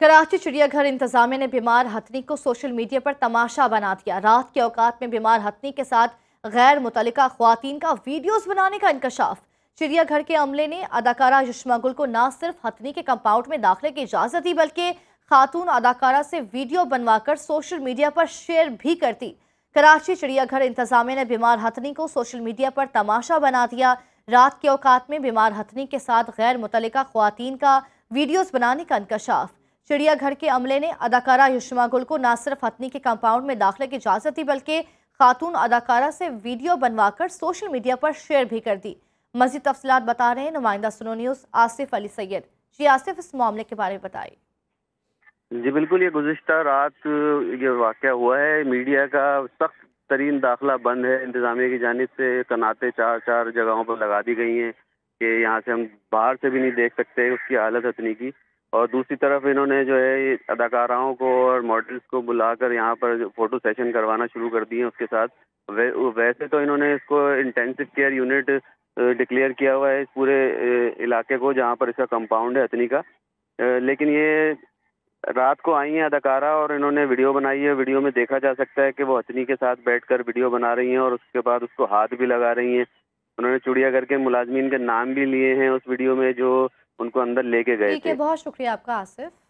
कराची चिड़ियाघर इंतजामिया ने बीमार हथनी को सोशल मीडिया पर तमाशा बना दिया रात के औकात में बीमार हथनी के साथ गैर मुतल खुवान का वीडियोस बनाने का इंकशाफ चिड़ियाघर के अमले ने अदाकारा युष्मा गुल को ना सिर्फ हथनी के कंपाउंड में दाखिले की इजाज़त दी बल्कि खातून अदाकारा से वीडियो बनवाकर सोशल मीडिया पर शेयर भी कर दी कराची चिड़ियाघर इंतजामिया ने बीमार हथनी को सोशल मीडिया पर तमाशा बना दिया रात के औकात में बीमार हथनी के साथ गैर मुतल खुवान का वीडियोज़ बनाने का इंकशाफ चिड़ियाघर के अमले ने अदाकारा युषमा गुल को न सिर्फ हथनी के कंपाउंड में दाखिले की इजाजत दी बल्कि खातून अदाकारा से वीडियो बनवाकर सोशल मीडिया पर शेयर भी कर दी मजीद तफसी बता रहे हैं नुमाइंदा सुनो न्यूज़ आसिफ अली सैयद जी आसिफ इस मामले के बारे में बताए जी बिल्कुल ये गुजशत रात ये वाक़ हुआ है मीडिया का सख्त तरीन दाखिला बंद है इंतजामिया की जानब से कनाते चार चार जगहों पर लगा दी गई हैं कि यहाँ से हम बाहर से भी नहीं देख सकते उसकी हालत हथनी की और दूसरी तरफ इन्होंने जो है अदाकाराओं को और मॉडल्स को बुलाकर यहाँ पर फोटो सेशन करवाना शुरू कर दिए उसके साथ वै, वैसे तो इन्होंने इसको इंटेंसिव केयर यूनिट डिक्लेयर किया हुआ है इस पूरे इलाके को जहाँ पर इसका कंपाउंड है अतनी का लेकिन ये रात को आई हैं अदाकारा और इन्होंने वीडियो बनाई है वीडियो में देखा जा सकता है कि वो हथनी के साथ बैठकर वीडियो बना रही हैं और उसके बाद उसको हाथ भी लगा रही हैं उन्होंने चुड़िया करके मुलाजमीन के नाम भी लिए हैं उस वीडियो में जो उनको अंदर लेके गए ठीक है बहुत शुक्रिया आपका आसिफ